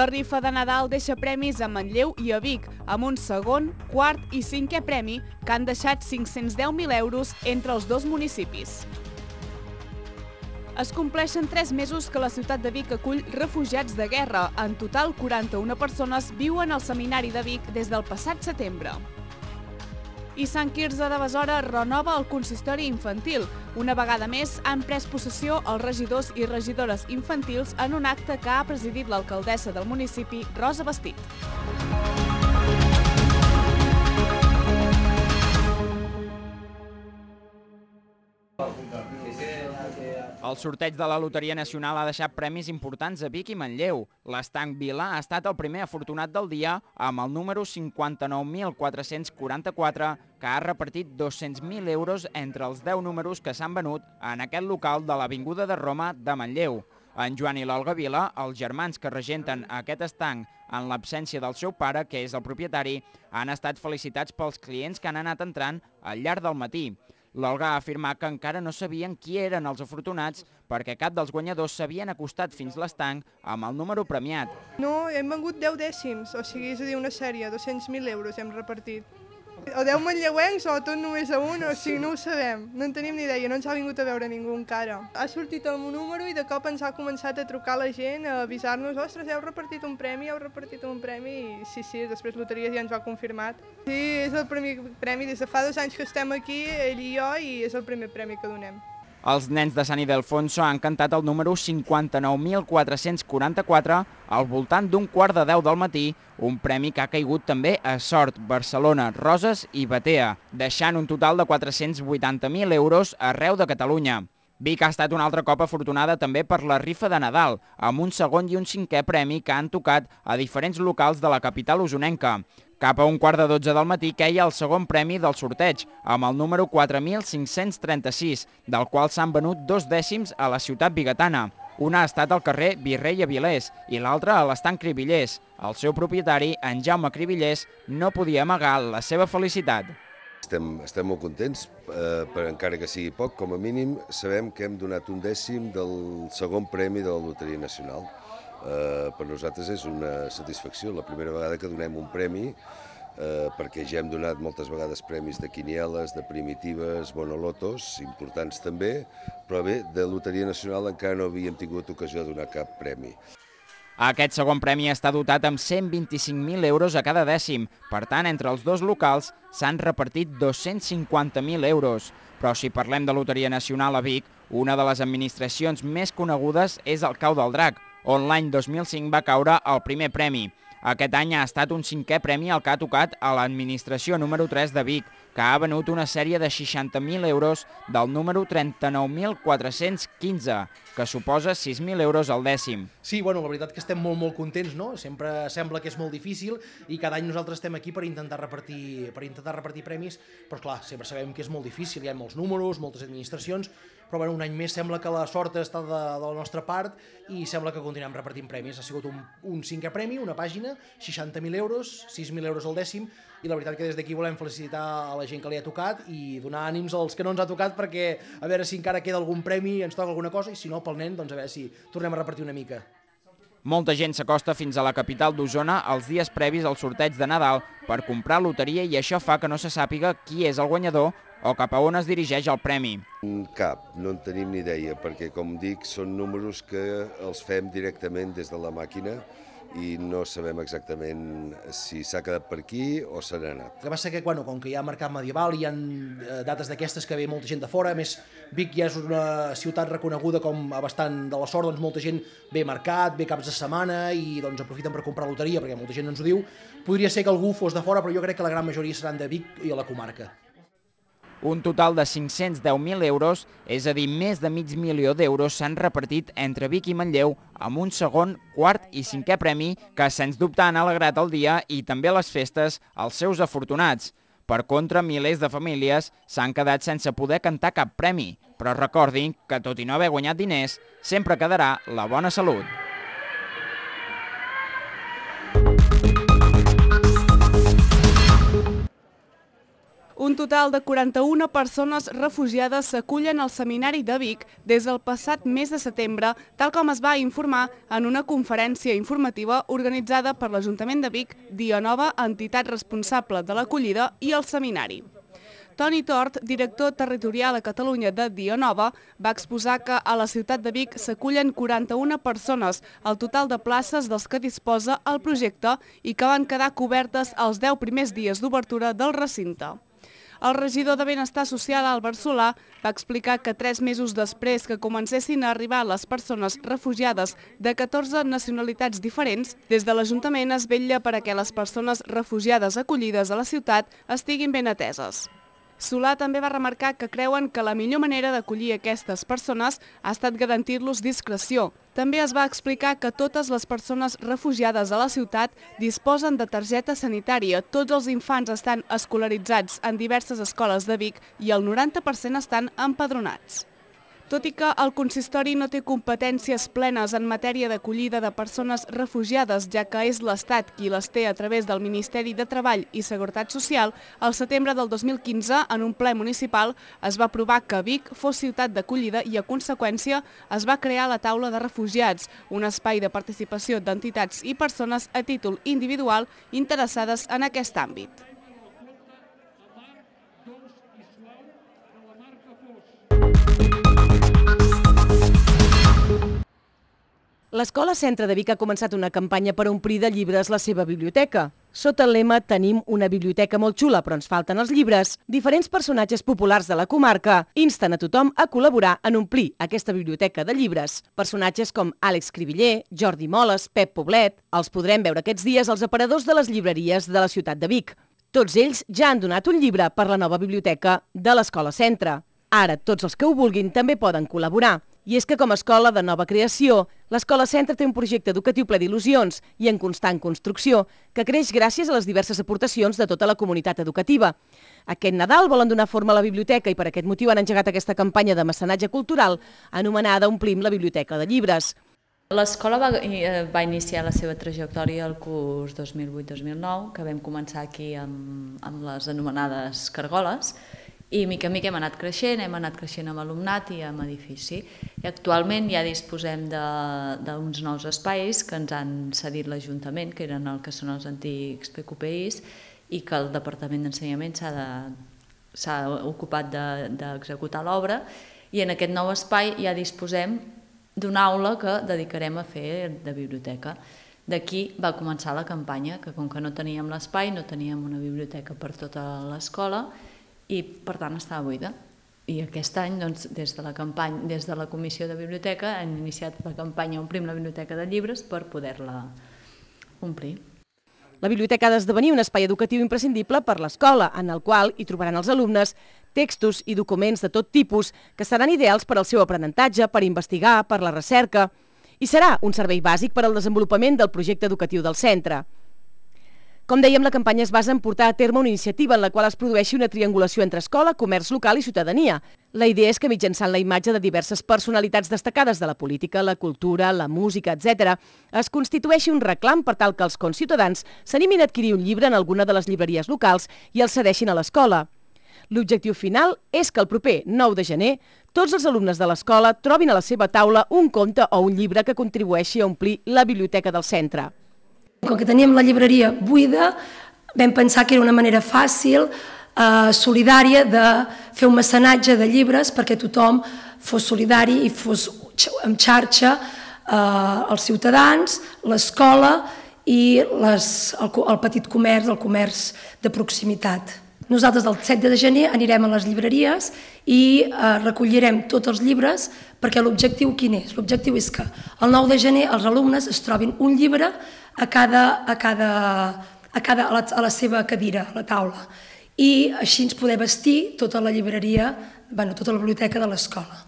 La rifa de Nadal deixa premis a Manlleu i a Vic, amb un segon, quart i cinquè premi que han deixat 510.000 euros entre els dos municipis. Es compleixen tres mesos que la ciutat de Vic acull refugiats de guerra. En total, 41 persones viuen al seminari de Vic des del passat setembre. I Sant Quirze de Besora renova el consistori infantil. Una vegada més han pres possessió els regidors i regidores infantils en un acte que ha presidit l'alcaldessa del municipi, Rosa Bastit. El sorteig de la Loteria Nacional ha deixat premis importants a Vic i Manlleu. L'estanc Vila ha estat el primer afortunat del dia amb el número 59.444, que ha repartit 200.000 euros entre els 10 números que s'han venut en aquest local de l'Avinguda de Roma de Manlleu. En Joan i l'Olga Vila, els germans que regenten aquest estanc en l'absència del seu pare, que és el propietari, han estat felicitats pels clients que han anat entrant al llarg del matí. L'Olga afirmat que encara no sabien qui eren els afortunats perquè cap dels guanyadors s'havien acostat fins l'estanc amb el número premiat. No, hem vengut 10 dècims, o sigui, és a dir, una sèrie, 200.000 euros hem repartit. O 10 manlleuencs o tot només a un, o sigui, no ho sabem. No en tenim ni idea, no ens ha vingut a veure ningú encara. Ha sortit el meu número i de cop ens ha començat a trucar la gent, a avisar-nos, ostres, heu repartit un premi, heu repartit un premi, i sí, sí, després Loteries ja ens ho ha confirmat. Sí, és el primer premi, des de fa dos anys que estem aquí, ell i jo, i és el primer premi que donem. Els nens de Sant Idelfonso han cantat el número 59.444 al voltant d'un quart de 10 del matí, un premi que ha caigut també a Sort, Barcelona, Roses i Batea, deixant un total de 480.000 euros arreu de Catalunya. Vic ha estat un altre cop afortunada també per la rifa de Nadal, amb un segon i un cinquè premi que han tocat a diferents locals de la capital usonenca. Cap a un quart de 12 del matí queia el segon premi del sorteig, amb el número 4.536, del qual s'han venut dos dècims a la ciutat bigatana. Un ha estat al carrer Virrei Avilés i l'altre a l'estan Cribillers. El seu propietari, en Jaume Cribillers, no podia amagar la seva felicitat. Estem, estem molt contents, eh, per encara que sigui poc, com a mínim sabem que hem donat un dècim del segon premi de la Loteria Nacional eh, per nosaltres és una satisfacció, la primera vegada que donem un premi, eh, perquè ja hem donat moltes vegades premis de quinieles, de primitives, bonolotos, importants també, però bé, de Loteria Nacional encara no havíem tingut ocasió de donar cap premi. Aquest segon premi està dotat amb 125.000 euros a cada dècim. Per tant, entre els dos locals s'han repartit 250.000 euros. Però si parlem de Loteria Nacional a Vic, una de les administracions més conegudes és el Cau del Drac, on l'any 2005 va caure el primer premi. Aquest any ha estat un cinquè premi el que ha tocat a l'administració número 3 de Vic, que ha venut una sèrie de 60.000 euros del número 39.415, que suposa 6.000 euros al dècim. Sí, bueno, la veritat que estem molt, molt contents, no? Sempre sembla que és molt difícil i cada any nosaltres estem aquí per intentar repartir, per intentar repartir premis, però clar, sempre sabem que és molt difícil, hi ha molts números, moltes administracions, però bueno, un any més sembla que la sort està de, de la nostra part i sembla que continuem repartint premis. Ha sigut un, un cinquè premi, una pàgina, 60.000 euros, 6.000 euros al dècim, i la veritat que des d'aquí volem felicitar a la gent que li ha tocat i donar ànims als que no ens ha tocat perquè a veure si encara queda algun premi, ens toca alguna cosa, i si no, pel nen, doncs a veure si tornem a repartir una mica. Molta gent s'acosta fins a la capital d'Osona els dies previs al sorteig de Nadal per comprar loteria i això fa que no se sàpiga qui és el guanyador o cap a on es dirigeix el premi. Cap, no en tenim ni idea, perquè com dic, són números que els fem directament des de la màquina i no sabem exactament si s'ha quedat per aquí o se n'ha anat. El que passa que, bueno, com que hi ha mercat medieval, hi ha eh, dates d'aquestes que ve molta gent de fora, a més Vic ja és una ciutat reconeguda com a bastant de la sort, doncs molta gent ve mercat, ve caps de setmana i doncs aprofiten per comprar loteria, perquè molta gent ens ho diu. Podria ser que algú fos de fora, però jo crec que la gran majoria seran de Vic i a la comarca. Un total de 510.000 euros, és a dir, més de mig milió d'euros, s'han repartit entre Vic i Manlleu amb un segon, quart i cinquè premi que, sens dubte, han alegrat el dia i també les festes als seus afortunats. Per contra, milers de famílies s'han quedat sense poder cantar cap premi, però recordin que, tot i no haver guanyat diners, sempre quedarà la bona salut. Un total de 41 persones refugiades s'acullen al seminari de Vic des del passat mes de setembre, tal com es va informar en una conferència informativa organitzada per l'Ajuntament de Vic, Dia Nova, entitat responsable de l'acollida i el seminari. Toni Tort, director territorial a Catalunya de Dionova, va exposar que a la ciutat de Vic s'acullen 41 persones, el total de places dels que disposa el projecte i que van quedar cobertes els 10 primers dies d'obertura del recinte. El regidor de Benestar Social, Albert Solà, va explicar que tres mesos després que comencessin a arribar les persones refugiades de 14 nacionalitats diferents, des de l'Ajuntament es vetlla perquè les persones refugiades acollides a la ciutat estiguin ben ateses. Solà també va remarcar que creuen que la millor manera d'acollir aquestes persones ha estat garantir-los discreció. També es va explicar que totes les persones refugiades a la ciutat disposen de targeta sanitària. Tots els infants estan escolaritzats en diverses escoles de Vic i el 90% estan empadronats. Tot i que el consistori no té competències plenes en matèria d'acollida de persones refugiades, ja que és l'Estat qui les té a través del Ministeri de Treball i Seguretat Social, al setembre del 2015, en un ple municipal, es va aprovar que Vic fos ciutat d'acollida i, a conseqüència, es va crear la taula de refugiats, un espai de participació d'entitats i persones a títol individual interessades en aquest àmbit. L'Escola Centre de Vic ha començat una campanya per omplir de llibres la seva biblioteca. Sota el lema tenim una biblioteca molt xula però ens falten els llibres, diferents personatges populars de la comarca insten a tothom a col·laborar en omplir aquesta biblioteca de llibres. Personatges com Àlex Cribiller, Jordi Moles, Pep Poblet, els podrem veure aquests dies als aparadors de les llibreries de la ciutat de Vic. Tots ells ja han donat un llibre per la nova biblioteca de l'Escola Centre. Ara tots els que ho vulguin també poden col·laborar. I és que com a escola de nova creació, l'Escola Centre té un projecte educatiu ple d'il·lusions i en constant construcció, que creix gràcies a les diverses aportacions de tota la comunitat educativa. Aquest Nadal volen donar forma a la biblioteca i per aquest motiu han engegat aquesta campanya de mecenatge cultural anomenada Omplim la biblioteca de llibres. L'escola va, eh, va iniciar la seva trajectòria el curs 2008-2009, que vam començar aquí amb, amb les anomenades cargoles, i mica en mica hem anat creixent, hem anat creixent amb alumnat i amb edifici. I actualment ja disposem d'uns nous espais que ens han cedit l'Ajuntament, que eren el que són els antics PQPIs, i que el Departament d'Ensenyament s'ha de s'ha ocupat d'executar de, l'obra i en aquest nou espai ja disposem d'una aula que dedicarem a fer de biblioteca. D'aquí va començar la campanya, que com que no teníem l'espai, no teníem una biblioteca per tota l'escola, i per tant estava buida. I aquest any, doncs, des, de la campanya, des de la Comissió de Biblioteca, han iniciat la campanya Omplim la Biblioteca de Llibres per poder-la omplir. La biblioteca ha d'esdevenir un espai educatiu imprescindible per l'escola, en el qual hi trobaran els alumnes textos i documents de tot tipus que seran ideals per al seu aprenentatge, per investigar, per la recerca, i serà un servei bàsic per al desenvolupament del projecte educatiu del centre. Com dèiem, la campanya es basa en portar a terme una iniciativa en la qual es produeixi una triangulació entre escola, comerç local i ciutadania. La idea és que mitjançant la imatge de diverses personalitats destacades de la política, la cultura, la música, etc., es constitueixi un reclam per tal que els conciutadans s'animin a adquirir un llibre en alguna de les llibreries locals i el cedeixin a l'escola. L'objectiu final és que el proper 9 de gener tots els alumnes de l'escola trobin a la seva taula un conte o un llibre que contribueixi a omplir la biblioteca del centre. Com que teníem la llibreria buida, vam pensar que era una manera fàcil, eh, solidària, de fer un mecenatge de llibres perquè tothom fos solidari i fos en xarxa eh, els ciutadans, l'escola i les, el, el petit comerç, el comerç de proximitat. Nosaltres el 7 de gener anirem a les llibreries i eh, recollirem tots els llibres perquè l'objectiu quin és? L'objectiu és que el 9 de gener els alumnes es trobin un llibre a cada, a cada, a cada a la, a la seva cadira, a la taula. I així ens poder vestir tota la llibreria, bueno, tota la biblioteca de l'escola.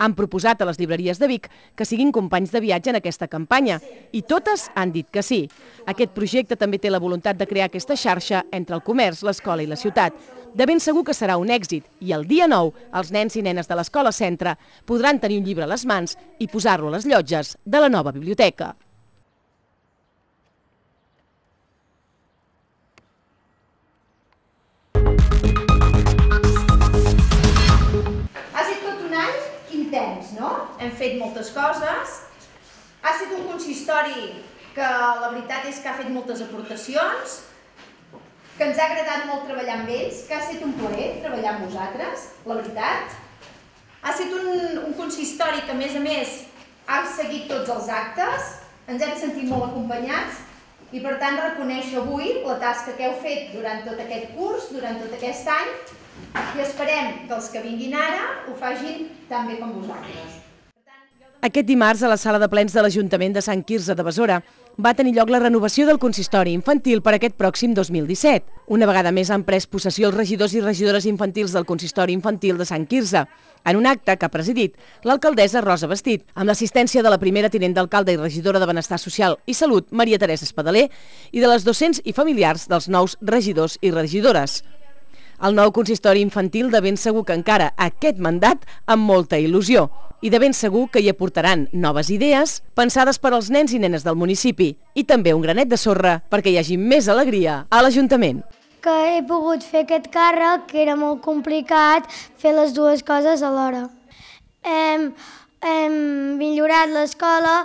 Han proposat a les llibreries de Vic que siguin companys de viatge en aquesta campanya i totes han dit que sí. Aquest projecte també té la voluntat de crear aquesta xarxa entre el comerç, l'escola i la ciutat. De ben segur que serà un èxit i el dia 9 els nens i nenes de l'escola centre podran tenir un llibre a les mans i posar-lo a les llotges de la nova biblioteca. hem fet moltes coses. Ha estat un consistori que la veritat és que ha fet moltes aportacions, que ens ha agradat molt treballar amb ells, que ha estat un plaer treballar amb vosaltres, la veritat. Ha estat un, un consistori que, a més a més, ha seguit tots els actes, ens hem sentit molt acompanyats i, per tant, reconeixer avui la tasca que heu fet durant tot aquest curs, durant tot aquest any, i esperem que els que vinguin ara ho fagin tan bé com vosaltres. Aquest dimarts, a la sala de plens de l'Ajuntament de Sant Quirze de Besora, va tenir lloc la renovació del consistori infantil per aquest pròxim 2017. Una vegada més han pres possessió els regidors i regidores infantils del consistori infantil de Sant Quirze, en un acte que ha presidit l'alcaldessa Rosa Bastit, amb l'assistència de la primera tinent d'alcalde i regidora de Benestar Social i Salut, Maria Teresa Espadaler, i de les docents i familiars dels nous regidors i regidores. El nou consistori infantil de ben segur que encara aquest mandat amb molta il·lusió i de ben segur que hi aportaran noves idees pensades per als nens i nenes del municipi i també un granet de sorra perquè hi hagi més alegria a l'Ajuntament. Que he pogut fer aquest càrrec, que era molt complicat fer les dues coses alhora. Hem, hem millorat l'escola,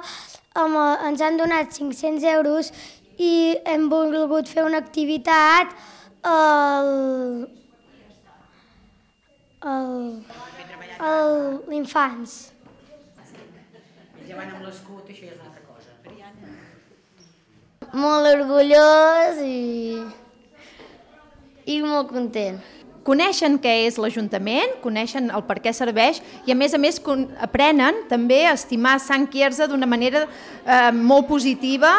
ens han donat 500 euros i hem volgut fer una activitat al, l'infants. Ja van amb l'escut, això ja és una altra cosa. Brianna. Molt orgullós i, i molt content coneixen què és l'Ajuntament, coneixen el per què serveix i a més a més aprenen també a estimar Sant Quirze d'una manera eh, molt positiva,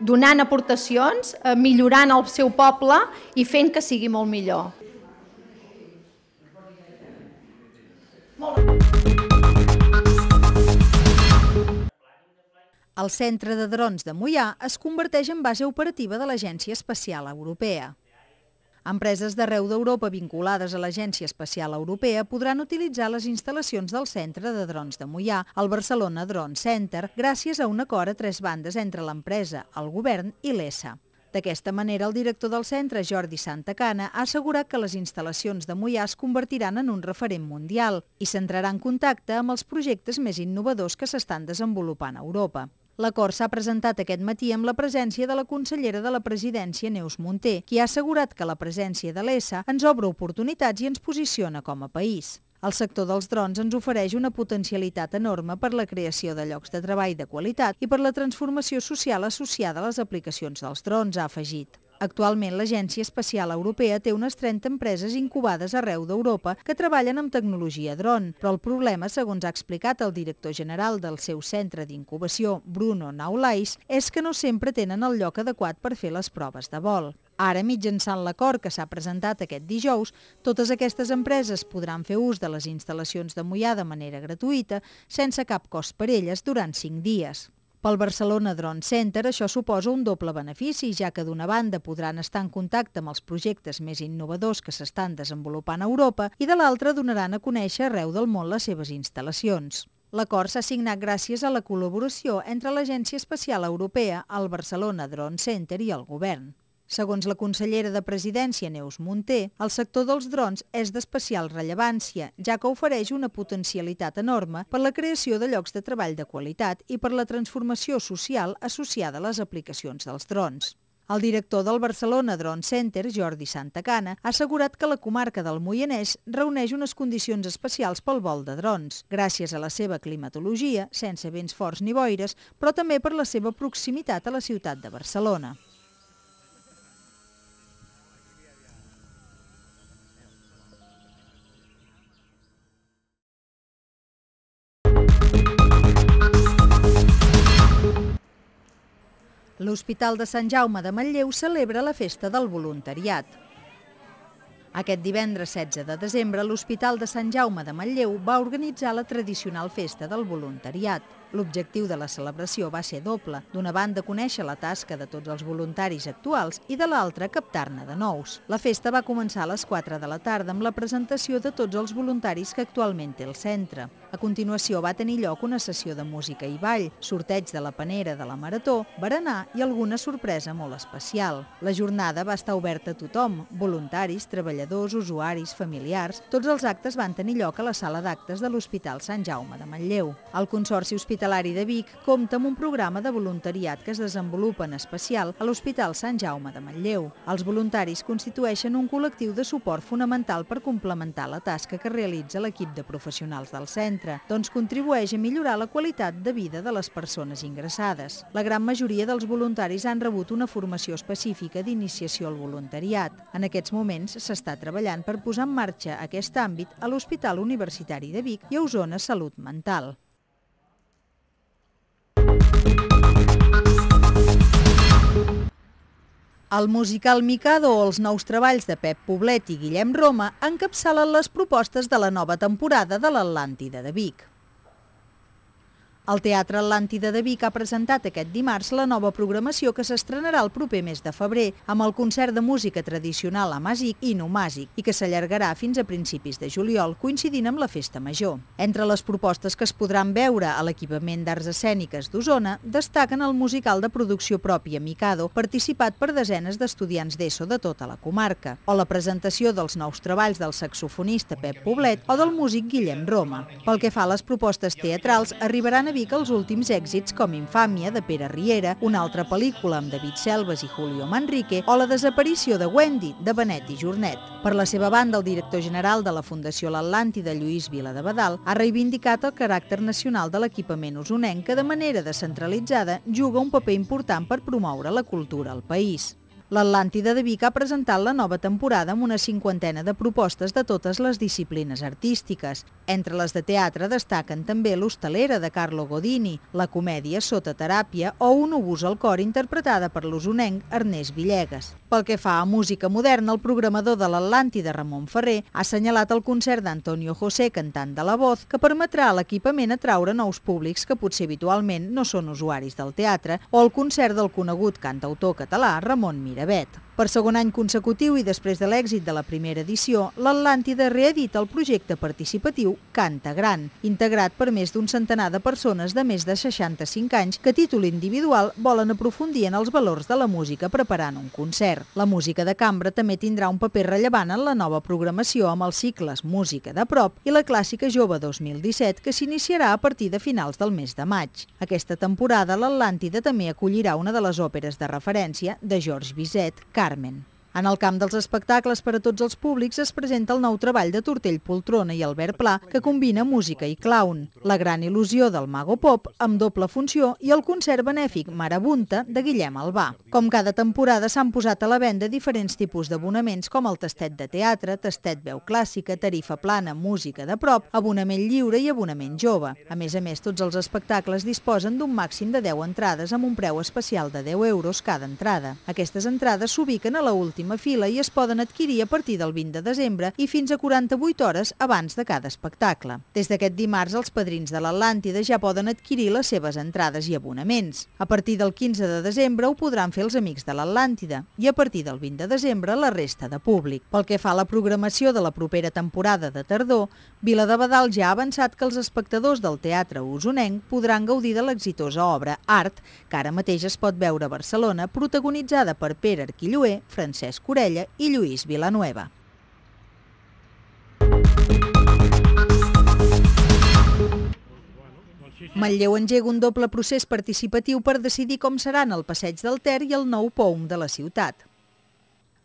donant aportacions, eh, millorant el seu poble i fent que sigui molt millor. El centre de drons de Mollà es converteix en base operativa de l'Agència Espacial Europea. Empreses d'arreu d'Europa vinculades a l'Agència Espacial Europea podran utilitzar les instal·lacions del Centre de Drons de Mollà, el Barcelona Drone Center, gràcies a un acord a tres bandes entre l'empresa, el govern i l'ESA. D'aquesta manera, el director del centre, Jordi Santacana, ha assegurat que les instal·lacions de Mollà es convertiran en un referent mundial i s'entrarà en contacte amb els projectes més innovadors que s'estan desenvolupant a Europa. L'acord s'ha presentat aquest matí amb la presència de la consellera de la presidència, Neus Monter, qui ha assegurat que la presència de l'ESA ens obre oportunitats i ens posiciona com a país. El sector dels drons ens ofereix una potencialitat enorme per la creació de llocs de treball de qualitat i per la transformació social associada a les aplicacions dels drons, ha afegit. Actualment, l'Agència Espacial Europea té unes 30 empreses incubades arreu d'Europa que treballen amb tecnologia dron, però el problema, segons ha explicat el director general del seu centre d'incubació, Bruno Naulais, és que no sempre tenen el lloc adequat per fer les proves de vol. Ara, mitjançant l'acord que s'ha presentat aquest dijous, totes aquestes empreses podran fer ús de les instal·lacions de Mollà de manera gratuïta, sense cap cost per elles, durant cinc dies. Pel Barcelona Drone Center això suposa un doble benefici, ja que d'una banda podran estar en contacte amb els projectes més innovadors que s'estan desenvolupant a Europa i de l'altra donaran a conèixer arreu del món les seves instal·lacions. L'acord s'ha signat gràcies a la col·laboració entre l'Agència Espacial Europea, el Barcelona Drone Center i el govern. Segons la consellera de Presidència, Neus Munté, el sector dels drons és d'especial rellevància, ja que ofereix una potencialitat enorme per la creació de llocs de treball de qualitat i per la transformació social associada a les aplicacions dels drons. El director del Barcelona Drone Center, Jordi Santacana, ha assegurat que la comarca del Moianès reuneix unes condicions especials pel vol de drons, gràcies a la seva climatologia, sense vents forts ni boires, però també per la seva proximitat a la ciutat de Barcelona. L'Hospital de Sant Jaume de Manlleu celebra la Festa del Voluntariat. Aquest divendres 16 de desembre, l'Hospital de Sant Jaume de Manlleu va organitzar la tradicional Festa del Voluntariat. L'objectiu de la celebració va ser doble, d'una banda conèixer la tasca de tots els voluntaris actuals i de l'altra captar-ne de nous. La festa va començar a les 4 de la tarda amb la presentació de tots els voluntaris que actualment té el centre. A continuació va tenir lloc una sessió de música i ball, sorteig de la panera de la Marató, berenar i alguna sorpresa molt especial. La jornada va estar oberta a tothom, voluntaris, treballadors, usuaris, familiars... Tots els actes van tenir lloc a la sala d'actes de l'Hospital Sant Jaume de Manlleu. El Consorci Hospital Hospitalari de Vic compta amb un programa de voluntariat que es desenvolupa en especial a l'Hospital Sant Jaume de Manlleu. Els voluntaris constitueixen un col·lectiu de suport fonamental per complementar la tasca que realitza l'equip de professionals del centre, doncs contribueix a millorar la qualitat de vida de les persones ingressades. La gran majoria dels voluntaris han rebut una formació específica d'iniciació al voluntariat. En aquests moments s'està treballant per posar en marxa aquest àmbit a l'Hospital Universitari de Vic i a Osona Salut Mental. El musical Mikado o els nous treballs de Pep Poblet i Guillem Roma encapçalen les propostes de la nova temporada de l'Atlàntida de Vic. El Teatre Atlàntida de Vic ha presentat aquest dimarts la nova programació que s'estrenarà el proper mes de febrer amb el concert de música tradicional a Màgic i no Màgic i que s'allargarà fins a principis de juliol, coincidint amb la Festa Major. Entre les propostes que es podran veure a l'equipament d'arts escèniques d'Osona destaquen el musical de producció pròpia Mikado, participat per desenes d'estudiants d'ESO de tota la comarca, o la presentació dels nous treballs del saxofonista Pep Poblet o del músic Guillem Roma. Pel que fa a les propostes teatrals, arribaran a Vic els últims èxits com Infàmia, de Pere Riera, una altra pel·lícula amb David Selves i Julio Manrique, o la desaparició de Wendy, de Benet i Jornet. Per la seva banda, el director general de la Fundació L'Atlàntida, Lluís Vila de Badal, ha reivindicat el caràcter nacional de l'equipament usonenc que de manera descentralitzada juga un paper important per promoure la cultura al país. L'Atlàntida de Vic ha presentat la nova temporada amb una cinquantena de propostes de totes les disciplines artístiques. Entre les de teatre destaquen també l'Hostalera de Carlo Godini, la comèdia Sota Teràpia o un obús al cor interpretada per l'usonenc Ernest Villegas. Pel que fa a música moderna, el programador de l'Atlàntida, Ramon Ferrer, ha assenyalat el concert d'Antonio José, cantant de la voz, que permetrà a l'equipament atraure nous públics que potser habitualment no són usuaris del teatre, o el concert del conegut cantautor català Ramon Mir. Miravet. Per segon any consecutiu i després de l'èxit de la primera edició, l'Atlàntida reedita el projecte participatiu Canta Gran, integrat per més d'un centenar de persones de més de 65 anys que a títol individual volen aprofundir en els valors de la música preparant un concert. La música de cambra també tindrà un paper rellevant en la nova programació amb els cicles Música de prop i la clàssica Jove 2017 que s'iniciarà a partir de finals del mes de maig. Aquesta temporada l'Atlàntida també acollirà una de les òperes de referència de George Bizet Bisset, Carmen. En el camp dels espectacles per a tots els públics es presenta el nou treball de Tortell Poltrona i Albert Pla, que combina música i clown, la gran il·lusió del Mago Pop amb doble funció i el concert benèfic Marabunta de Guillem Albà. Com cada temporada s'han posat a la venda diferents tipus d'abonaments com el tastet de teatre, tastet veu clàssica, tarifa plana, música de prop, abonament lliure i abonament jove. A més a més, tots els espectacles disposen d'un màxim de 10 entrades amb un preu especial de 10 euros cada entrada. Aquestes entrades s'ubiquen a la última fila i es poden adquirir a partir del 20 de desembre i fins a 48 hores abans de cada espectacle. Des d'aquest dimarts, els padrins de l'Atlàntida ja poden adquirir les seves entrades i abonaments. A partir del 15 de desembre ho podran fer els amics de l'Atlàntida i a partir del 20 de desembre la resta de públic. Pel que fa a la programació de la propera temporada de tardor, Vila de Badal ja ha avançat que els espectadors del Teatre Usonenc podran gaudir de l'exitosa obra Art, que ara mateix es pot veure a Barcelona, protagonitzada per Pere Arquilloé, Francesc Francesc i Lluís Vilanueva. Manlleu engega un doble procés participatiu per decidir com seran el Passeig del Ter i el nou POUM de la ciutat.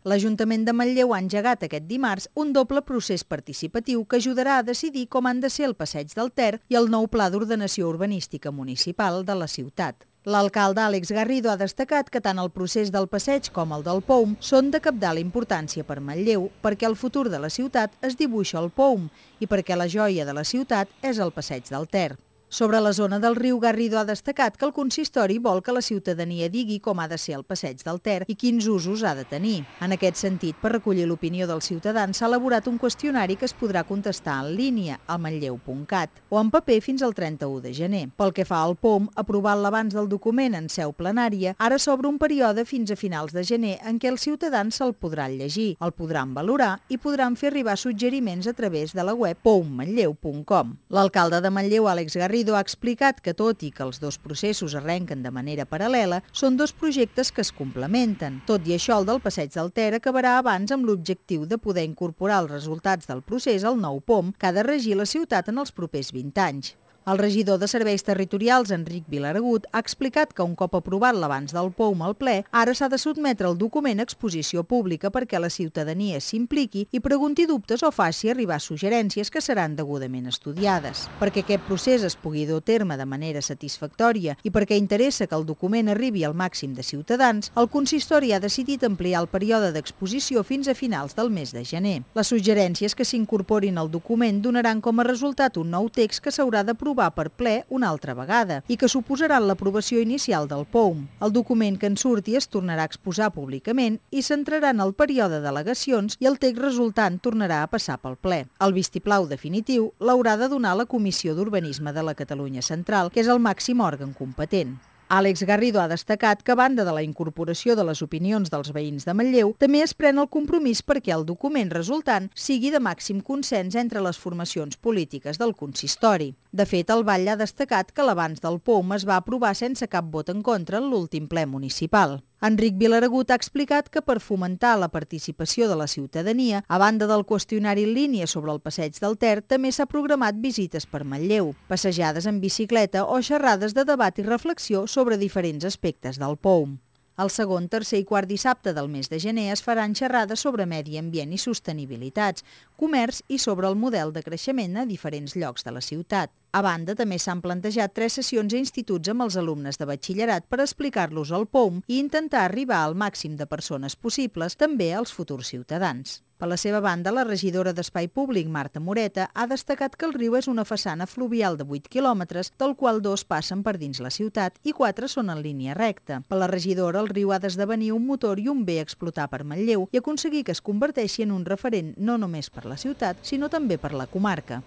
L'Ajuntament de Manlleu ha engegat aquest dimarts un doble procés participatiu que ajudarà a decidir com han de ser el Passeig del Ter i el nou Pla d'Ordenació Urbanística Municipal de la ciutat. L'alcalde Àlex Garrido ha destacat que tant el procés del passeig com el del POUM són de capdalt importància per Manlleu perquè el futur de la ciutat es dibuixa al POUM i perquè la joia de la ciutat és el passeig del Ter. Sobre la zona del riu, Garrido ha destacat que el consistori vol que la ciutadania digui com ha de ser el passeig del Ter i quins usos ha de tenir. En aquest sentit, per recollir l'opinió dels ciutadans, s'ha elaborat un qüestionari que es podrà contestar en línia al manlleu.cat o en paper fins al 31 de gener. Pel que fa al POM, aprovat l'abans del document en seu plenària, ara s'obre un període fins a finals de gener en què els ciutadans se'l podran llegir, el podran valorar i podran fer arribar suggeriments a través de la web pommanlleu.com. L'alcalde de Manlleu, Àlex Garrido, Garrido ha explicat que, tot i que els dos processos arrenquen de manera paral·lela, són dos projectes que es complementen. Tot i això, el del Passeig del Ter acabarà abans amb l'objectiu de poder incorporar els resultats del procés al nou POM que ha de regir la ciutat en els propers 20 anys. El regidor de Serveis Territorials, Enric Vilaragut, ha explicat que un cop aprovat l'abans del POUM al ple, ara s'ha de sotmetre el document a exposició pública perquè la ciutadania s'impliqui i pregunti dubtes o faci arribar suggerències que seran degudament estudiades. Perquè aquest procés es pugui dur a terme de manera satisfactòria i perquè interessa que el document arribi al màxim de ciutadans, el consistori ha decidit ampliar el període d'exposició fins a finals del mes de gener. Les suggerències que s'incorporin al document donaran com a resultat un nou text que s'haurà d'aprovar aprovar per ple una altra vegada i que suposaran l'aprovació inicial del POUM. El document que en surti es tornarà a exposar públicament i s'entrarà en el període de delegacions i el text resultant tornarà a passar pel ple. El vistiplau definitiu l'haurà de donar la Comissió d'Urbanisme de la Catalunya Central, que és el màxim òrgan competent. Àlex Garrido ha destacat que, a banda de la incorporació de les opinions dels veïns de Manlleu, també es pren el compromís perquè el document resultant sigui de màxim consens entre les formacions polítiques del consistori. De fet, el Vall ha destacat que l'abans del POM es va aprovar sense cap vot en contra en l'últim ple municipal. Enric Vilaragut ha explicat que per fomentar la participació de la ciutadania, a banda del qüestionari en línia sobre el passeig del Ter, també s'ha programat visites per Matlleu, passejades en bicicleta o xerrades de debat i reflexió sobre diferents aspectes del POUM. El segon, tercer i quart dissabte del mes de gener es faran xerrades sobre medi ambient i sostenibilitats, comerç i sobre el model de creixement a diferents llocs de la ciutat. A banda, també s'han plantejat tres sessions a instituts amb els alumnes de batxillerat per explicar-los el POM i intentar arribar al màxim de persones possibles, també als futurs ciutadans. Per la seva banda, la regidora d'Espai Públic, Marta Moreta, ha destacat que el riu és una façana fluvial de 8 quilòmetres, del qual dos passen per dins la ciutat i quatre són en línia recta. Per la regidora, el riu ha d'esdevenir un motor i un bé a explotar per Manlleu i aconseguir que es converteixi en un referent no només per la ciutat, sinó també per la comarca.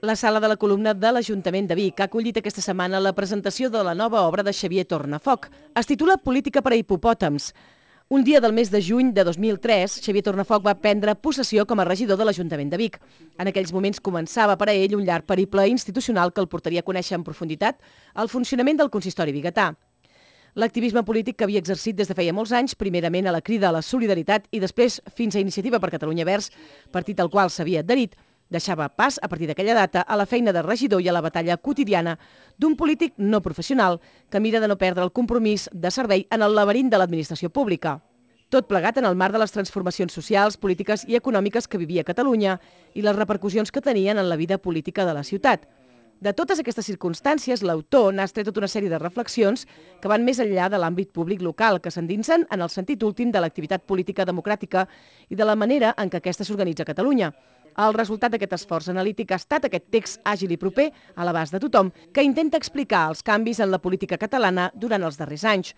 La sala de la columna de l'Ajuntament de Vic ha acollit aquesta setmana la presentació de la nova obra de Xavier Tornafoc. Es titula Política per a hipopòtams. Un dia del mes de juny de 2003, Xavier Tornafoc va prendre possessió com a regidor de l'Ajuntament de Vic. En aquells moments començava per a ell un llarg periple institucional que el portaria a conèixer en profunditat el funcionament del consistori biguetà. L'activisme polític que havia exercit des de feia molts anys, primerament a la crida a la solidaritat i després fins a Iniciativa per Catalunya Verds, partit al qual s'havia adherit, deixava pas a partir d'aquella data a la feina de regidor i a la batalla quotidiana d'un polític no professional que mira de no perdre el compromís de servei en el laberint de l'administració pública. Tot plegat en el marc de les transformacions socials, polítiques i econòmiques que vivia Catalunya i les repercussions que tenien en la vida política de la ciutat. De totes aquestes circumstàncies, l'autor n'ha estret tota una sèrie de reflexions que van més enllà de l'àmbit públic local, que s'endinsen en el sentit últim de l'activitat política democràtica i de la manera en què aquesta s'organitza a Catalunya. El resultat d'aquest esforç analític ha estat aquest text àgil i proper a l'abast de tothom que intenta explicar els canvis en la política catalana durant els darrers anys.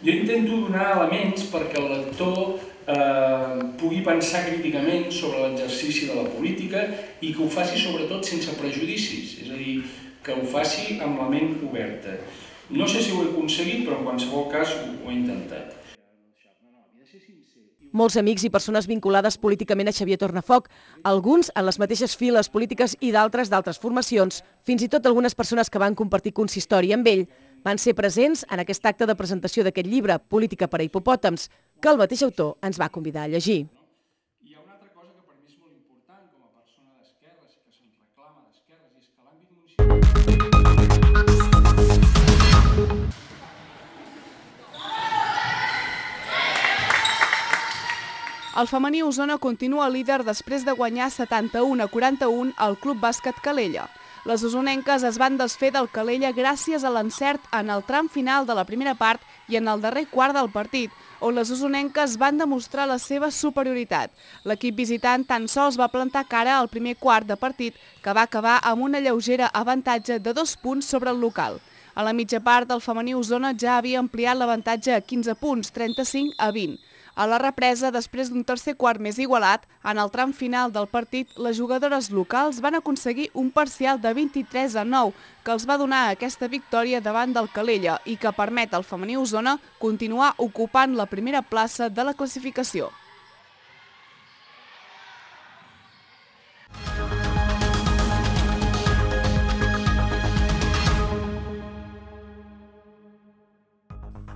Jo intento donar elements perquè el lector eh, pugui pensar críticament sobre l'exercici de la política i que ho faci sobretot sense prejudicis, és a dir, que ho faci amb la ment oberta. No sé si ho he aconseguit, però en qualsevol cas ho he intentat molts amics i persones vinculades políticament a Xavier Tornafoc, alguns en les mateixes files polítiques i d'altres d'altres formacions, fins i tot algunes persones que van compartir consistori amb ell, van ser presents en aquest acte de presentació d'aquest llibre, Política per a hipopòtams, que el mateix autor ens va convidar a llegir. El femení Osona continua líder després de guanyar 71 a 41 al Club Bàsquet Calella. Les osonenques es van desfer del Calella gràcies a l'encert en el tram final de la primera part i en el darrer quart del partit, on les osonenques van demostrar la seva superioritat. L'equip visitant tan sols va plantar cara al primer quart de partit, que va acabar amb una lleugera avantatge de dos punts sobre el local. A la mitja part, el femení Osona ja havia ampliat l'avantatge a 15 punts, 35 a 20. A la represa, després d'un tercer quart més igualat, en el tram final del partit, les jugadores locals van aconseguir un parcial de 23 a 9, que els va donar aquesta victòria davant del Calella i que permet al femení Osona continuar ocupant la primera plaça de la classificació.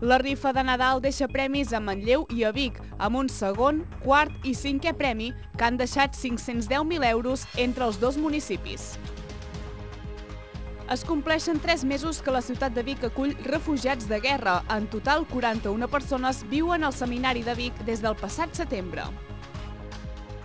La rifa de Nadal deixa premis a Manlleu i a Vic, amb un segon, quart i cinquè premi que han deixat 510.000 euros entre els dos municipis. Es compleixen tres mesos que la ciutat de Vic acull refugiats de guerra. En total, 41 persones viuen al seminari de Vic des del passat setembre.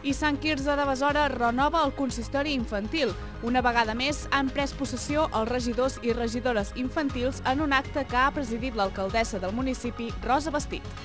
I Sant Quirze de Besora renova el consistori infantil. Una vegada més han pres possessió els regidors i regidores infantils en un acte que ha presidit l'alcaldessa del municipi, Rosa Bastit.